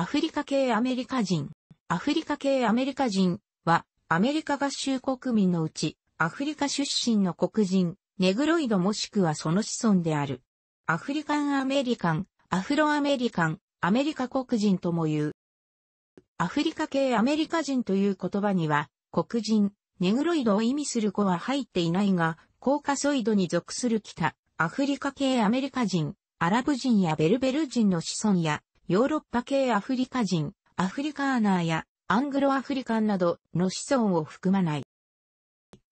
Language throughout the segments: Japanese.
アフリカ系アメリカ人。アフリカ系アメリカ人は、アメリカ合衆国民のうち、アフリカ出身の黒人、ネグロイドもしくはその子孫である。アフリカンアメリカン、アフロアメリカン、アメリカ黒人とも言う。アフリカ系アメリカ人という言葉には、黒人、ネグロイドを意味する子は入っていないが、コーカソイドに属する北、アフリカ系アメリカ人、アラブ人やベルベル人の子孫や、ヨーロッパ系アフリカ人、アフリカーナーやアングロアフリカンなどの子孫を含まない。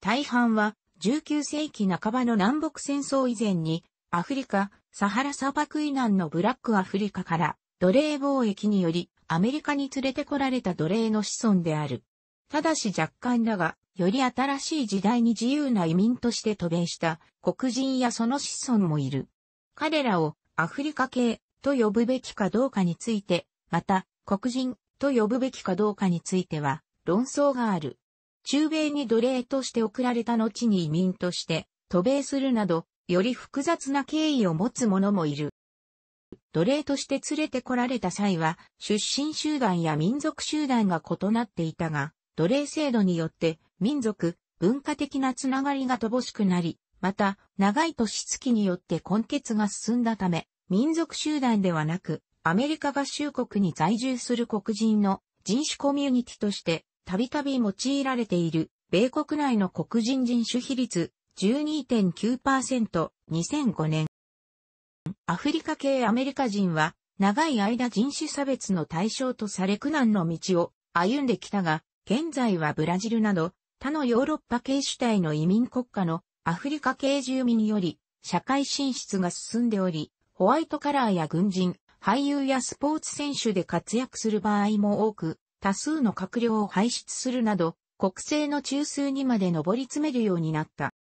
大半は19世紀半ばの南北戦争以前にアフリカ、サハラ砂漠以南のブラックアフリカから奴隷貿易によりアメリカに連れてこられた奴隷の子孫である。ただし若干だが、より新しい時代に自由な移民として渡米した黒人やその子孫もいる。彼らをアフリカ系と呼ぶべきかどうかについて、また、黒人と呼ぶべきかどうかについては、論争がある。中米に奴隷として送られた後に移民として、渡米するなど、より複雑な経緯を持つ者もいる。奴隷として連れてこられた際は、出身集団や民族集団が異なっていたが、奴隷制度によって民族、文化的なつながりが乏しくなり、また、長い年月によって根血が進んだため、民族集団ではなく、アメリカ合衆国に在住する黒人の人種コミュニティとして、たびたび用いられている、米国内の黒人人種比率12.9%、2005年。アフリカ系アメリカ人は、長い間人種差別の対象とされ苦難の道を歩んできたが、現在はブラジルなど、他のヨーロッパ系主体の移民国家のアフリカ系住民により、社会進出が進んでおり、ホワイトカラーや軍人、俳優やスポーツ選手で活躍する場合も多く、多数の閣僚を輩出するなど、国政の中枢にまで上り詰めるようになった。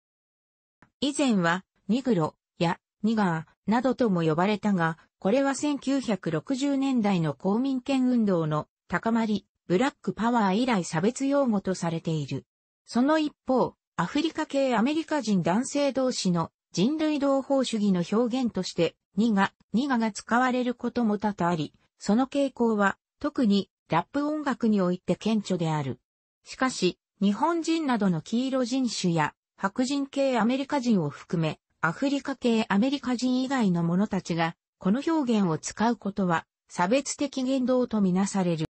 以前は、ニグロやニガーなどとも呼ばれたが、これは1960年代の公民権運動の高まり、ブラックパワー以来差別用語とされている。その一方、アフリカ系アメリカ人男性同士の人類同胞主義の表現としてにが、にがが使われることも多々あり、その傾向は、特に、ラップ音楽において顕著である。しかし、日本人などの黄色人種や、白人系アメリカ人を含め、アフリカ系アメリカ人以外の者たちが、この表現を使うことは、差別的言動とみなされる。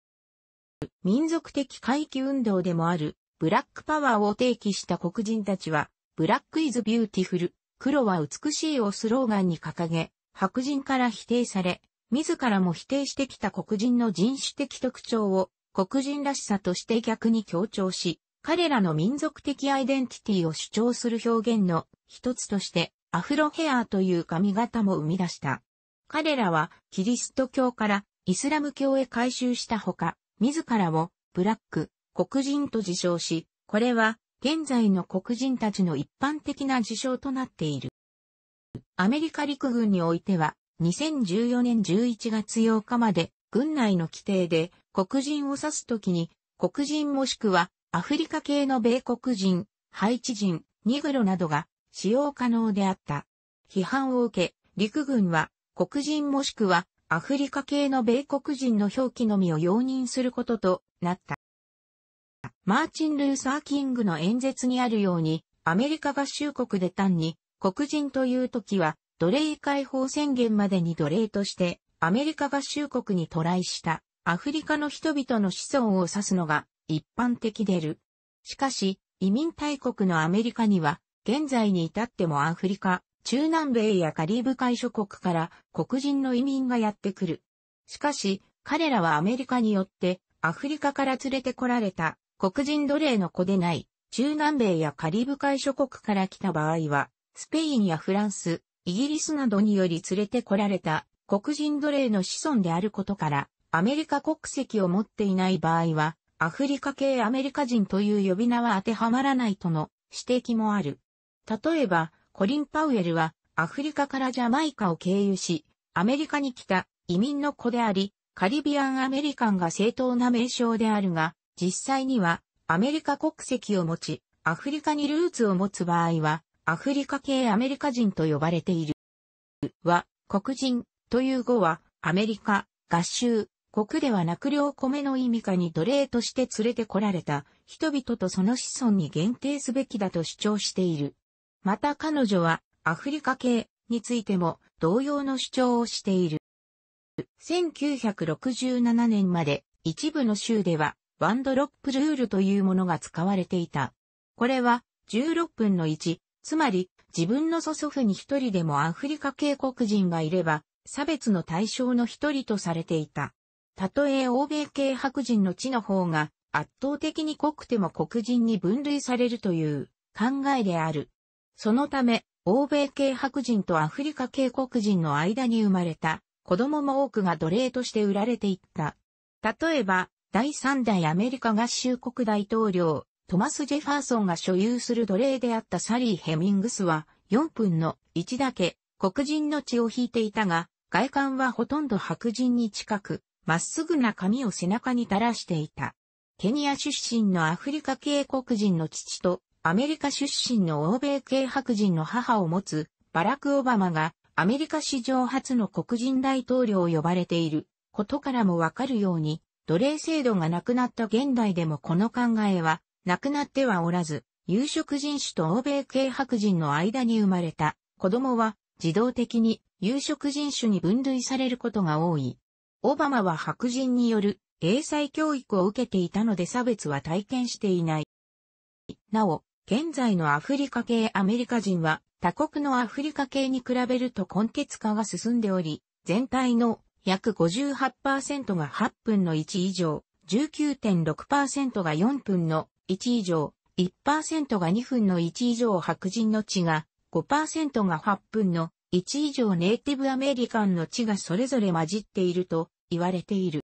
民族的回帰運動でもある、ブラックパワーを提起した黒人たちは、ブラックイズビューティフル、黒は美しいをスローガンに掲げ、白人から否定され、自らも否定してきた黒人の人種的特徴を黒人らしさとして逆に強調し、彼らの民族的アイデンティティを主張する表現の一つとしてアフロヘアーという髪型も生み出した。彼らはキリスト教からイスラム教へ改宗したほか、自らをブラック、黒人と自称し、これは現在の黒人たちの一般的な事象となっている。アメリカ陸軍においては、2014年11月8日まで、軍内の規定で、黒人を指すときに、黒人もしくは、アフリカ系の米国人、ハイチ人、ニグロなどが、使用可能であった。批判を受け、陸軍は、黒人もしくは、アフリカ系の米国人の表記のみを容認することとなった。マーチン・ルーサー・キングの演説にあるように、アメリカ合衆国で単に黒人という時は、奴隷解放宣言までに奴隷として、アメリカ合衆国に渡来したアフリカの人々の子孫を指すのが一般的でる。しかし、移民大国のアメリカには、現在に至ってもアフリカ、中南米やカリブ海諸国から黒人の移民がやってくる。しかし、彼らはアメリカによってアフリカから連れてこられた黒人奴隷の子でない中南米やカリブ海諸国から来た場合はスペインやフランス、イギリスなどにより連れてこられた黒人奴隷の子孫であることから、アメリカ国籍を持っていない場合は、アフリカ系アメリカ人という呼び名は当てはまらないとの指摘もある。例えば、コリン・パウエルは、アフリカからジャマイカを経由し、アメリカに来た移民の子であり、カリビアン・アメリカンが正当な名称であるが、実際にはアメリカ国籍を持ち、アフリカにルーツを持つ場合は、アフリカ系アメリカ人と呼ばれている。は、黒人という語は、アメリカ、合衆、国ではなく両米の意味下に奴隷として連れてこられた人々とその子孫に限定すべきだと主張している。また彼女はアフリカ系についても同様の主張をしている。1967年まで一部の州ではワンドロップルールというものが使われていた。これは16分の1つまり、自分の祖祖父に一人でもアフリカ系黒人がいれば、差別の対象の一人とされていた。たとえ欧米系白人の地の方が圧倒的に濃くても黒人に分類されるという考えである。そのため、欧米系白人とアフリカ系黒人の間に生まれた子供も多くが奴隷として売られていった。例えば、第三代アメリカ合衆国大統領、トマス・ジェファーソンが所有する奴隷であったサリー・ヘミングスは、4分の1だけ黒人の血を引いていたが、外観はほとんど白人に近く、まっすぐな髪を背中に垂らしていた。ケニア出身のアフリカ系黒人の父と、アメリカ出身の欧米系白人の母を持つ、バラク・オバマが、アメリカ史上初の黒人大統領を呼ばれていることからもわかるように、奴隷制度がなくなった現代でもこの考えは亡くなってはおらず、有色人種と欧米系白人の間に生まれた子供は自動的に有色人種に分類されることが多い。オバマは白人による英才教育を受けていたので差別は体験していない。なお、現在のアフリカ系アメリカ人は他国のアフリカ系に比べると根血化が進んでおり、全体の約58%が8分の1以上、19.6%が4分の1以上、1%が2分の1以上白人の地が、5%が8分の1以上ネイティブアメリカンの地がそれぞれ混じっていると言われている。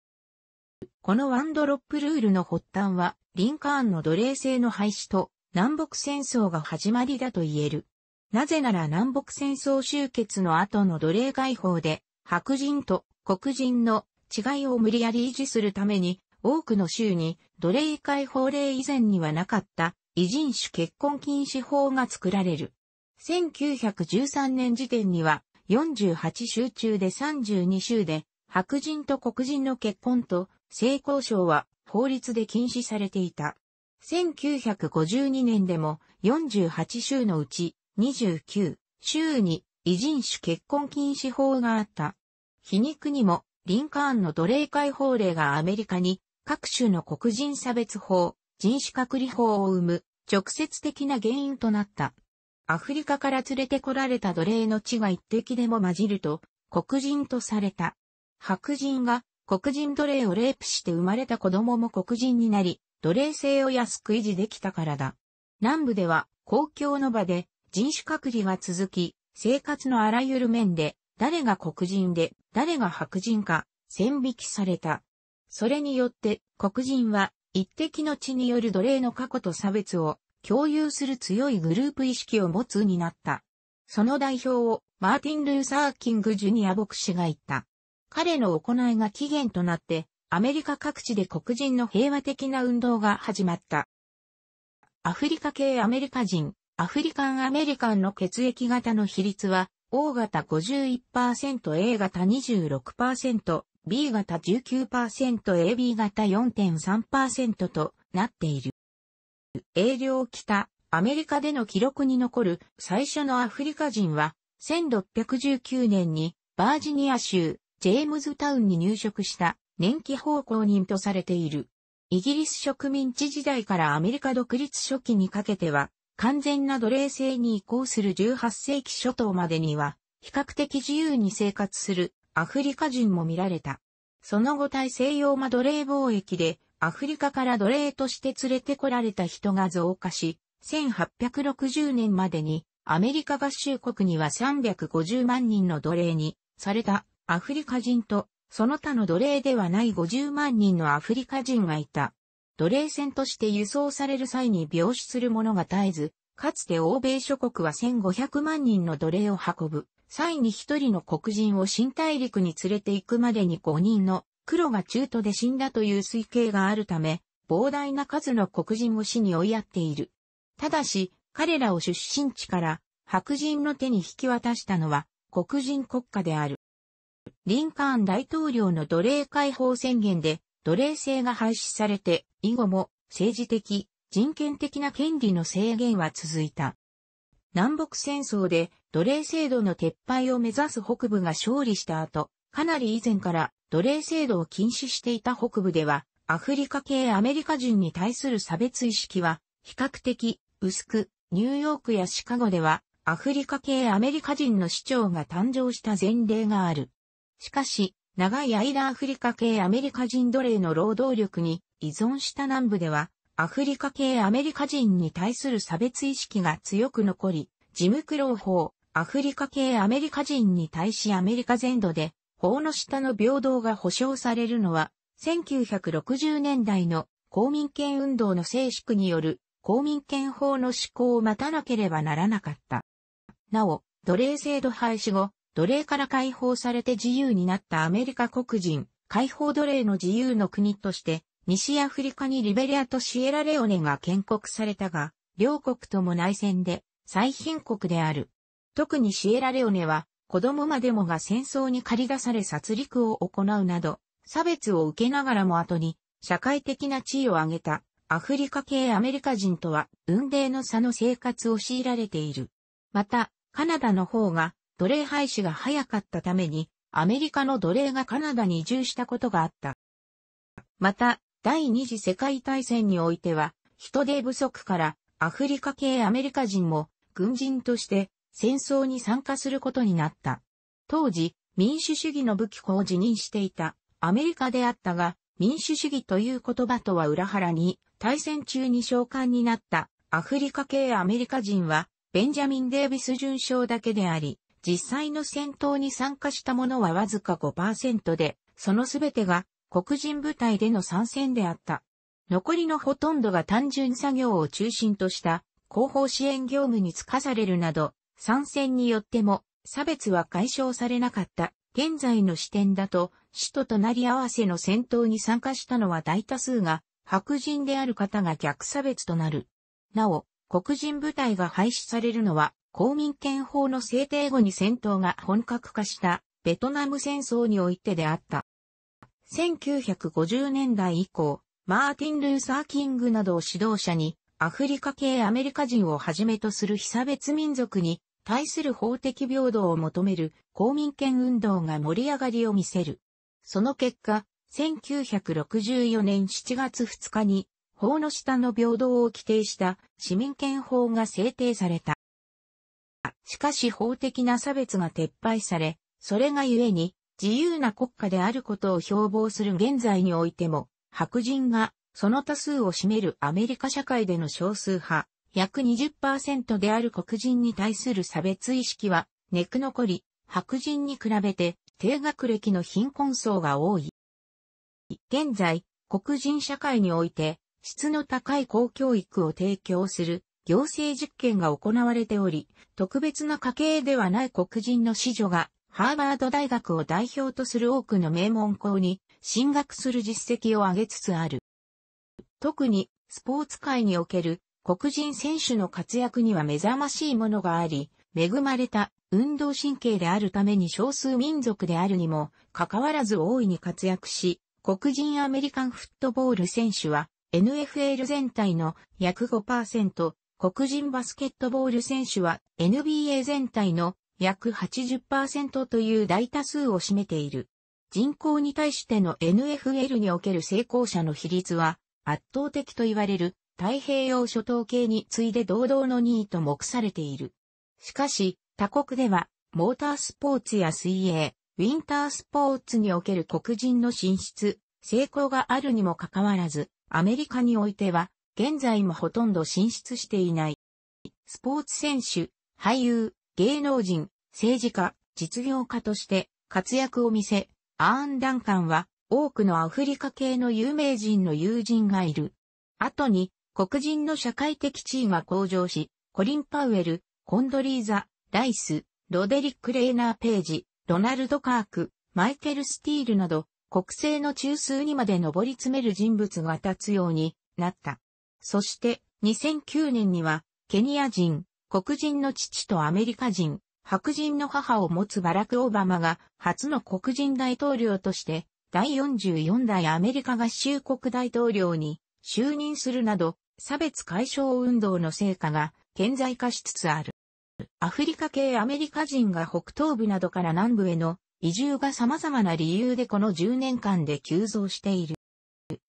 このワンドロップルールの発端は、リンカーンの奴隷制の廃止と南北戦争が始まりだと言える。なぜなら南北戦争終結の後の奴隷解放で、白人と黒人の違いを無理やり維持するために、多くの州に奴隷解放令以前にはなかった異人種結婚禁止法が作られる。1913年時点には48州中で32州で白人と黒人の結婚と性交渉は法律で禁止されていた。1952年でも48州のうち29州に異人種結婚禁止法があった。皮肉にもリンカーンの奴隷解放令がアメリカに各種の黒人差別法、人種隔離法を生む直接的な原因となった。アフリカから連れてこられた奴隷の血が一滴でも混じると、黒人とされた。白人が黒人奴隷をレイプして生まれた子供も黒人になり、奴隷制を安く維持できたからだ。南部では公共の場で人種隔離が続き、生活のあらゆる面で誰が黒人で誰が白人か線引きされた。それによって黒人は一滴の血による奴隷の過去と差別を共有する強いグループ意識を持つになった。その代表をマーティン・ルーサー・キング・ジュニア牧師が言った。彼の行いが起源となって、アメリカ各地で黒人の平和的な運動が始まった。アフリカ系アメリカ人、アフリカンアメリカンの血液型の比率は、O 型 51%A 型26%、B 型 19%AB 型4.3%となっている。営業北、アメリカでの記録に残る最初のアフリカ人は、1619年にバージニア州ジェームズタウンに入植した年季奉公人とされている。イギリス植民地時代からアメリカ独立初期にかけては、完全な奴隷制に移行する18世紀初頭までには、比較的自由に生活するアフリカ人も見られた。その後大西洋マ奴隷貿易でアフリカから奴隷として連れてこられた人が増加し、1860年までにアメリカ合衆国には350万人の奴隷にされたアフリカ人とその他の奴隷ではない50万人のアフリカ人がいた。奴隷船として輸送される際に病死する者が絶えず、かつて欧米諸国は1500万人の奴隷を運ぶ。際に一人の黒人を新大陸に連れて行くまでに5人の黒が中途で死んだという推計があるため、膨大な数の黒人を死に追いやっている。ただし、彼らを出身地から白人の手に引き渡したのは黒人国家である。リンカーン大統領の奴隷解放宣言で奴隷制が廃止されて以後も政治的、人権的な権利の制限は続いた。南北戦争で奴隷制度の撤廃を目指す北部が勝利した後、かなり以前から奴隷制度を禁止していた北部では、アフリカ系アメリカ人に対する差別意識は比較的薄く、ニューヨークやシカゴではアフリカ系アメリカ人の市長が誕生した前例がある。しかし、長い間アフリカ系アメリカ人奴隷の労働力に依存した南部ではアフリカ系アメリカ人に対する差別意識が強く残り、ジムクロー法、アフリカ系アメリカ人に対しアメリカ全土で、法の下の平等が保障されるのは、1960年代の公民権運動の制粛による公民権法の施行を待たなければならなかった。なお、奴隷制度廃止後、奴隷から解放されて自由になったアメリカ黒人、解放奴隷の自由の国として、西アフリカにリベリアとシエラレオネが建国されたが、両国とも内戦で最貧国である。特にシエラレオネは、子供までもが戦争に駆り出され殺戮を行うなど、差別を受けながらも後に、社会的な地位を上げた、アフリカ系アメリカ人とは、運泥の差の生活を強いられている。また、カナダの方が、奴隷廃止が早かったために、アメリカの奴隷がカナダに移住したことがあった。また、第二次世界大戦においては、人手不足からアフリカ系アメリカ人も軍人として戦争に参加することになった。当時、民主主義の武器法を辞任していたアメリカであったが、民主主義という言葉とは裏腹に、大戦中に召喚になったアフリカ系アメリカ人は、ベンジャミン・デービス准将だけであり、実際の戦闘に参加した者はわずか5%で、その全てが黒人部隊での参戦であった。残りのほとんどが単純作業を中心とした後方支援業務に就かされるなど、参戦によっても差別は解消されなかった。現在の視点だと、死と隣り合わせの戦闘に参加したのは大多数が、白人である方が逆差別となる。なお、黒人部隊が廃止されるのは、公民権法の制定後に戦闘が本格化したベトナム戦争においてであった。1950年代以降、マーティン・ルーサー・キングなどを指導者に、アフリカ系アメリカ人をはじめとする被差別民族に対する法的平等を求める公民権運動が盛り上がりを見せる。その結果、1964年7月2日に法の下の平等を規定した市民権法が制定された。しかし法的な差別が撤廃され、それが故に自由な国家であることを標榜する現在においても、白人がその多数を占めるアメリカ社会での少数派、約20%である黒人に対する差別意識は、根く残り、白人に比べて低学歴の貧困層が多い。現在、黒人社会において、質の高い公教育を提供する行政実験が行われており、特別な家系ではない黒人の子女がハーバード大学を代表とする多くの名門校に進学する実績を上げつつある。特にスポーツ界における黒人選手の活躍には目覚ましいものがあり、恵まれた運動神経であるために少数民族であるにもかかわらず大いに活躍し、黒人アメリカンフットボール選手は NFL 全体の約5%、黒人バスケットボール選手は NBA 全体の約80%という大多数を占めている。人口に対しての NFL における成功者の比率は圧倒的と言われる太平洋諸島系に次いで堂々の2位と目されている。しかし、他国ではモータースポーツや水泳、ウィンタースポーツにおける黒人の進出、成功があるにもかかわらず、アメリカにおいては現在もほとんど進出していない。スポーツ選手、俳優、芸能人、政治家、実業家として活躍を見せ、アーン・ダンカンは多くのアフリカ系の有名人の友人がいる。後に黒人の社会的地位が向上し、コリン・パウエル、コンドリーザ、ライス、ロデリック・レーナー・ページ、ドナルド・カーク、マイケル・スティールなど、国政の中枢にまで上り詰める人物が立つようになった。そして、2009年には、ケニア人、黒人の父とアメリカ人、白人の母を持つバラク・オバマが初の黒人大統領として第44代アメリカ合衆国大統領に就任するなど差別解消運動の成果が顕在化しつつある。アフリカ系アメリカ人が北東部などから南部への移住が様々な理由でこの10年間で急増している。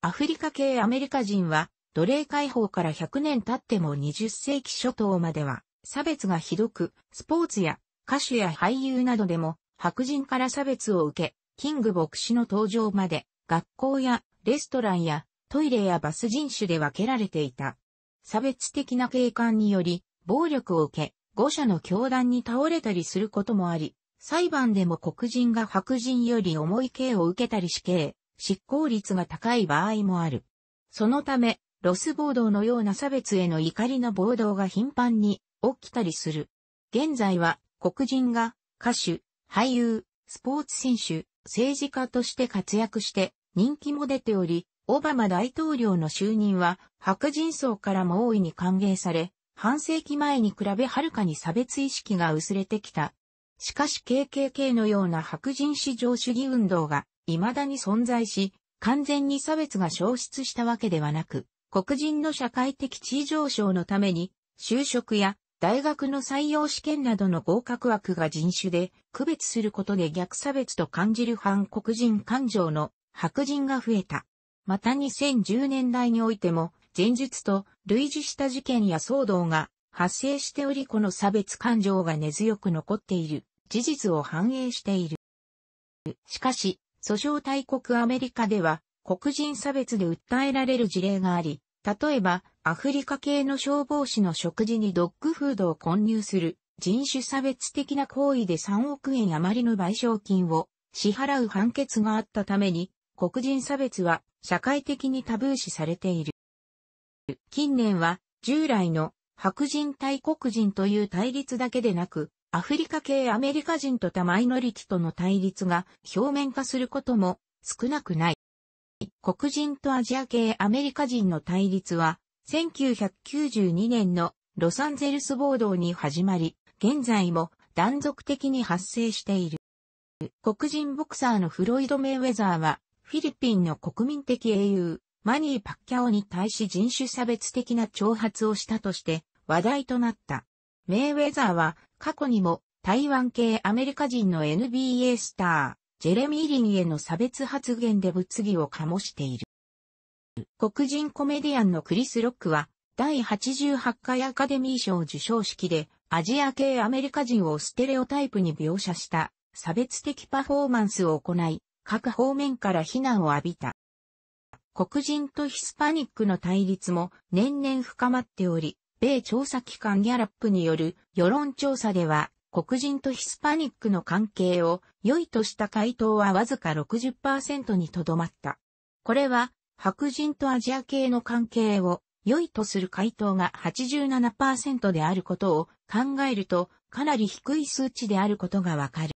アフリカ系アメリカ人は奴隷解放から100年経っても20世紀初頭までは差別がひどく、スポーツや歌手や俳優などでも白人から差別を受け、キング牧師の登場まで学校やレストランやトイレやバス人種で分けられていた。差別的な警官により暴力を受け、五者の教団に倒れたりすることもあり、裁判でも黒人が白人より重い刑を受けたり死刑、執行率が高い場合もある。そのため、ロス暴動のような差別への怒りの暴動が頻繁に起きたりする。現在は黒人が歌手、俳優、スポーツ選手、政治家として活躍して人気も出ており、オバマ大統領の就任は白人層からも大いに歓迎され、半世紀前に比べはるかに差別意識が薄れてきた。しかし KKK のような白人至上主義運動が未だに存在し、完全に差別が消失したわけではなく、黒人の社会的地位上昇のために、就職や大学の採用試験などの合格枠が人種で区別することで逆差別と感じる反黒人感情の白人が増えた。また2010年代においても前述と類似した事件や騒動が発生しておりこの差別感情が根強く残っている事実を反映している。しかし、訴訟大国アメリカでは黒人差別で訴えられる事例があり、例えば、アフリカ系の消防士の食事にドッグフードを混入する人種差別的な行為で3億円余りの賠償金を支払う判決があったために、黒人差別は社会的にタブー視されている。近年は従来の白人対黒人という対立だけでなく、アフリカ系アメリカ人と他マイノリティとの対立が表面化することも少なくない。黒人とアジア系アメリカ人の対立は、1992年のロサンゼルス暴動に始まり、現在も断続的に発生している。黒人ボクサーのフロイド・メイウェザーは、フィリピンの国民的英雄、マニー・パッキャオに対し人種差別的な挑発をしたとして話題となった。メイウェザーは過去にも台湾系アメリカ人の NBA スター、ジェレミー・リンへの差別発言で物議を醸している。黒人コメディアンのクリス・ロックは、第88回アカデミー賞受賞式で、アジア系アメリカ人をステレオタイプに描写した差別的パフォーマンスを行い、各方面から非難を浴びた。黒人とヒスパニックの対立も年々深まっており、米調査機関ギャラップによる世論調査では黒人とヒスパニックの関係を良いとした回答はわずか60%にとどまった。これは白人とアジア系の関係を良いとする回答が87%であることを考えるとかなり低い数値であることがわかる。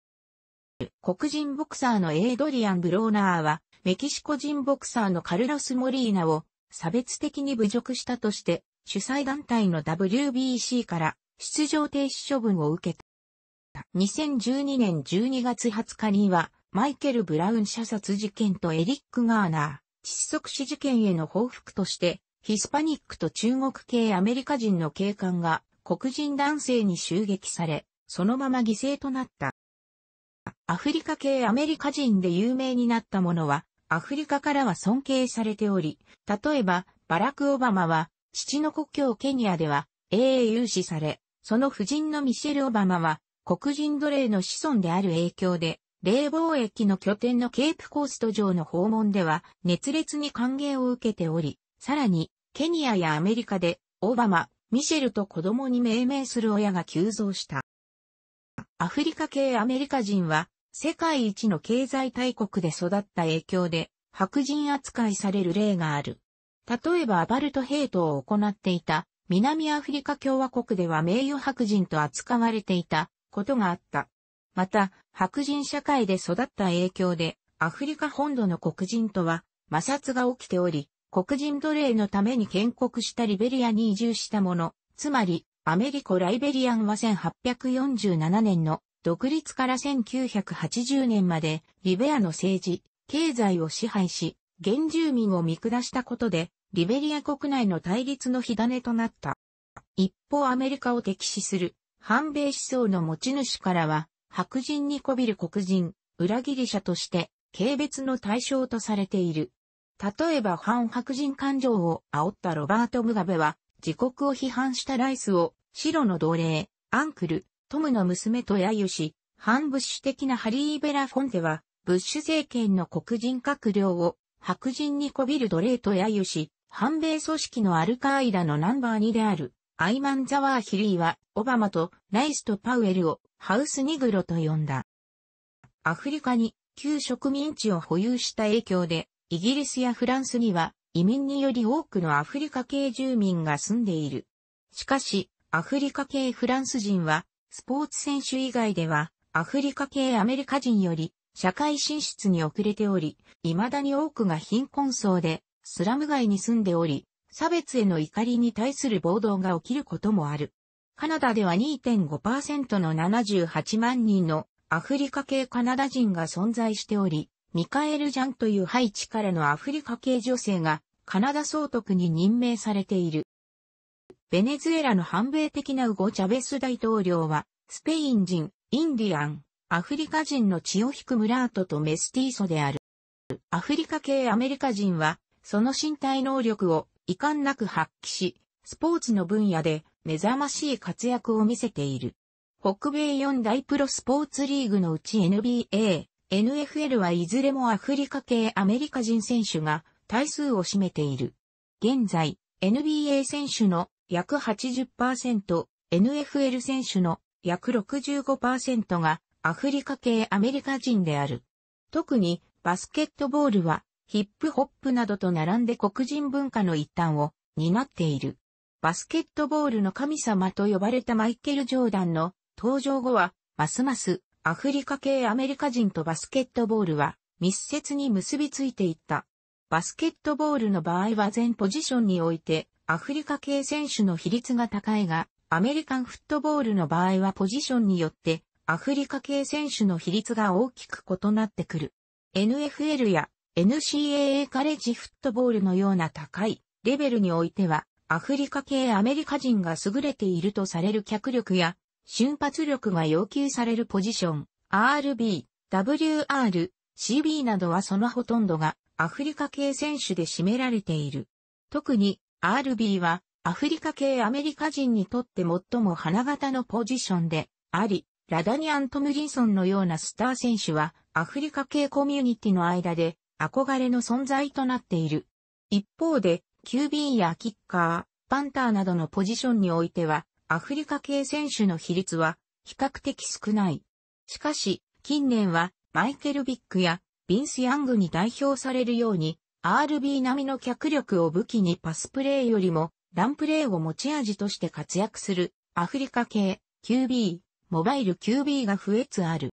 黒人ボクサーのエイドリアン・ブローナーはメキシコ人ボクサーのカルロス・モリーナを差別的に侮辱したとして主催団体の WBC から出場停止処分を受けた。2012年12月20日には、マイケル・ブラウン射殺事件とエリック・ガーナー、窒息死事件への報復として、ヒスパニックと中国系アメリカ人の警官が黒人男性に襲撃され、そのまま犠牲となった。アフリカ系アメリカ人で有名になったものは、アフリカからは尊敬されており、例えば、バラク・オバマは、父の故郷ケニアでは、英雄視され、その夫人のミシェル・オバマは、黒人奴隷の子孫である影響で、霊貿易の拠点のケープコースト上の訪問では熱烈に歓迎を受けており、さらに、ケニアやアメリカで、オバマ、ミシェルと子供に命名する親が急増した。アフリカ系アメリカ人は、世界一の経済大国で育った影響で、白人扱いされる例がある。例えばアバルトヘイトを行っていた南アフリカ共和国では名誉白人と扱われていたことがあった。また、白人社会で育った影響で、アフリカ本土の黒人とは摩擦が起きており、黒人奴隷のために建国したリベリアに移住した者、つまり、アメリコ・ライベリアンは1847年の独立から1980年までリベアの政治、経済を支配し、原住民を見下したことで、リベリア国内の対立の火種となった。一方アメリカを敵視する反米思想の持ち主からは、白人にこびる黒人、裏切り者として、軽蔑の対象とされている。例えば反白人感情を煽ったロバート・ムガベは、自国を批判したライスを、白の奴隷、アンクル、トムの娘と揶揄し、反物資的なハリー・ベラ・フォンテは、ブッシュ政権の黒人閣僚を白人にこびる奴隷と揶揄し、反米組織のアルカーイダのナンバー2であるアイマン・ザワーヒリーは、オバマとライスとパウエルをハウスニグロと呼んだ。アフリカに旧植民地を保有した影響で、イギリスやフランスには移民により多くのアフリカ系住民が住んでいる。しかし、アフリカ系フランス人は、スポーツ選手以外では、アフリカ系アメリカ人より、社会進出に遅れており、未だに多くが貧困層で、スラム街に住んでおり、差別への怒りに対する暴動が起きることもある。カナダでは2.5%の78万人のアフリカ系カナダ人が存在しており、ミカエル・ジャンというハイチからのアフリカ系女性がカナダ総督に任命されている。ベネズエラの反米的なウゴ・チャベス大統領は、スペイン人、インディアン、アフリカ人の血を引くムラートとメスティーソである。アフリカ系アメリカ人は、その身体能力を遺憾なく発揮し、スポーツの分野で目覚ましい活躍を見せている。北米四大プロスポーツリーグのうち NBA、NFL はいずれもアフリカ系アメリカ人選手が対数を占めている。現在、NBA 選手の約80%、NFL 選手の約65%がアフリカ系アメリカ人である。特にバスケットボールはヒップホップなどと並んで黒人文化の一端を担っている。バスケットボールの神様と呼ばれたマイケル・ジョーダンの登場後は、ますますアフリカ系アメリカ人とバスケットボールは密接に結びついていった。バスケットボールの場合は全ポジションにおいてアフリカ系選手の比率が高いが、アメリカンフットボールの場合はポジションによってアフリカ系選手の比率が大きく異なってくる。NFL や NCAA カレッジフットボールのような高いレベルにおいては、アフリカ系アメリカ人が優れているとされる脚力や瞬発力が要求されるポジション、RB、WR、CB などはそのほとんどがアフリカ系選手で占められている。特に RB はアフリカ系アメリカ人にとって最も花形のポジションであり、ラダニアン・トムリンソンのようなスター選手はアフリカ系コミュニティの間で憧れの存在となっている。一方で、QB やキッカー、パンターなどのポジションにおいては、アフリカ系選手の比率は比較的少ない。しかし、近年はマイケル・ビックやビンス・ヤングに代表されるように、RB 並みの脚力を武器にパスプレーよりもランプレーを持ち味として活躍するアフリカ系 QB、モバイル QB が増えつある。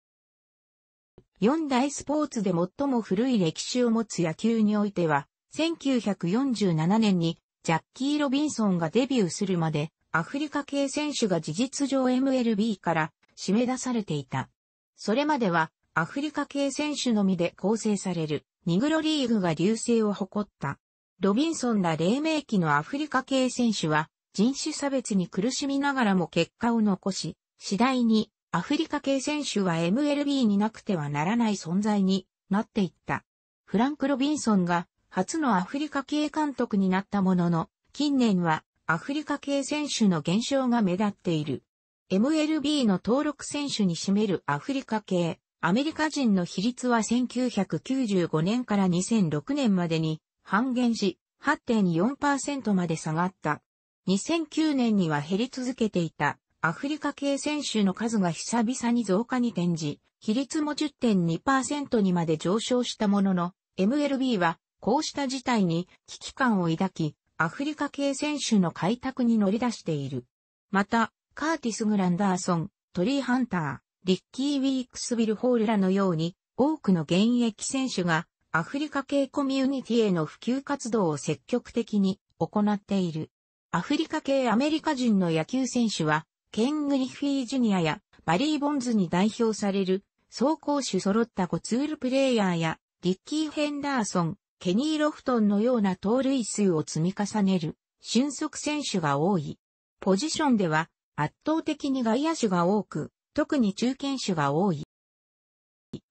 四大スポーツで最も古い歴史を持つ野球においては、1947年にジャッキー・ロビンソンがデビューするまで、アフリカ系選手が事実上 MLB から締め出されていた。それまでは、アフリカ系選手のみで構成される、ニグロリーグが流星を誇った。ロビンソンら黎明期のアフリカ系選手は、人種差別に苦しみながらも結果を残し、次第にアフリカ系選手は MLB になくてはならない存在になっていった。フランク・ロビンソンが初のアフリカ系監督になったものの、近年はアフリカ系選手の減少が目立っている。MLB の登録選手に占めるアフリカ系、アメリカ人の比率は1995年から2006年までに半減し、8.4%まで下がった。2009年には減り続けていた。アフリカ系選手の数が久々に増加に転じ、比率も10.2%にまで上昇したものの、MLB はこうした事態に危機感を抱き、アフリカ系選手の開拓に乗り出している。また、カーティス・グランダーソン、トリー・ハンター、リッキー・ウィークスビル・ホールらのように、多くの現役選手がアフリカ系コミュニティへの普及活動を積極的に行っている。アフリカ系アメリカ人の野球選手はケン・グリフィー・ジュニアやバリー・ボンズに代表される走攻手揃ったコツールプレイヤーやリッキー・ヘンダーソン、ケニー・ロフトンのような盗塁数を積み重ねる俊足選手が多い。ポジションでは圧倒的に外野手が多く、特に中堅手が多い。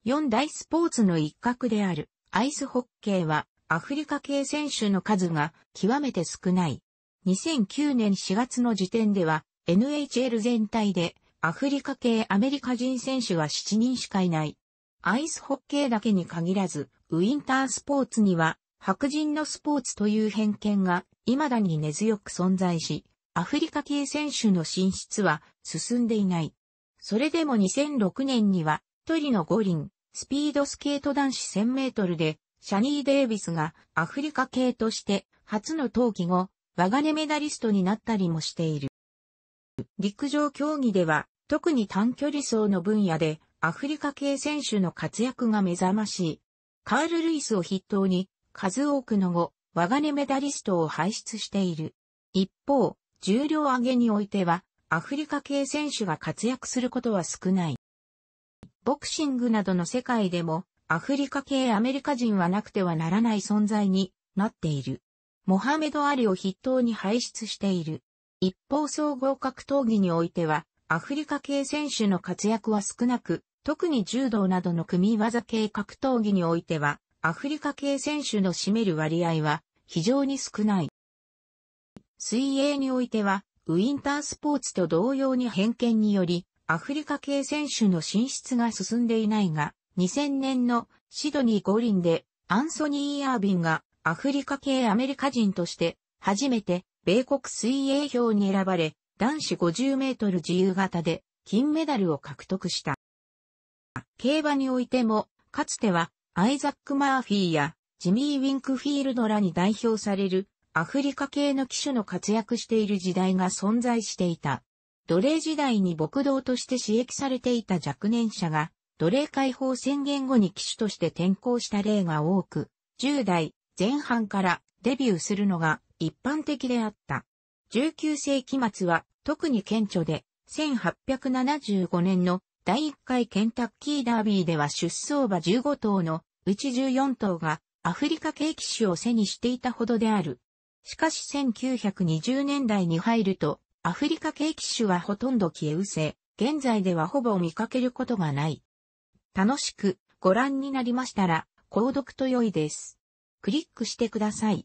四大スポーツの一角であるアイスホッケーはアフリカ系選手の数が極めて少ない。2009年4月の時点では NHL 全体でアフリカ系アメリカ人選手は7人しかいない。アイスホッケーだけに限らず、ウィンタースポーツには白人のスポーツという偏見が未だに根強く存在し、アフリカ系選手の進出は進んでいない。それでも2006年には、トリノ五輪、スピードスケート男子1000メートルで、シャニー・デイビスがアフリカ系として初の冬季後、我が根メダリストになったりもしている。陸上競技では、特に短距離走の分野で、アフリカ系選手の活躍が目覚ましい。カール・ルイスを筆頭に、数多くの後、我が根メダリストを輩出している。一方、重量上げにおいては、アフリカ系選手が活躍することは少ない。ボクシングなどの世界でも、アフリカ系アメリカ人はなくてはならない存在になっている。モハメド・アリを筆頭に輩出している。一方総合格闘技においては、アフリカ系選手の活躍は少なく、特に柔道などの組技系格闘技においては、アフリカ系選手の占める割合は非常に少ない。水泳においては、ウィンタースポーツと同様に偏見により、アフリカ系選手の進出が進んでいないが、2000年のシドニー五輪でアンソニー・アービンがアフリカ系アメリカ人として初めて米国水泳票に選ばれ、男子50メートル自由形で金メダルを獲得した。競馬においても、かつてはアイザック・マーフィーやジミー・ウィンクフィールドらに代表されるアフリカ系の騎手の活躍している時代が存在していた。奴隷時代に牧道として刺激されていた若年者が、奴隷解放宣言後に騎手として転向した例が多く、10代前半からデビューするのが一般的であった。19世紀末は特に顕著で、1875年の第1回ケンタッキーダービーでは出走馬15頭のうち14頭がアフリカ系騎手を背にしていたほどである。しかし1920年代に入るとアフリカ系騎手はほとんど消え失せ、現在ではほぼ見かけることがない。楽しくご覧になりましたら購読と良いです。クリックしてください。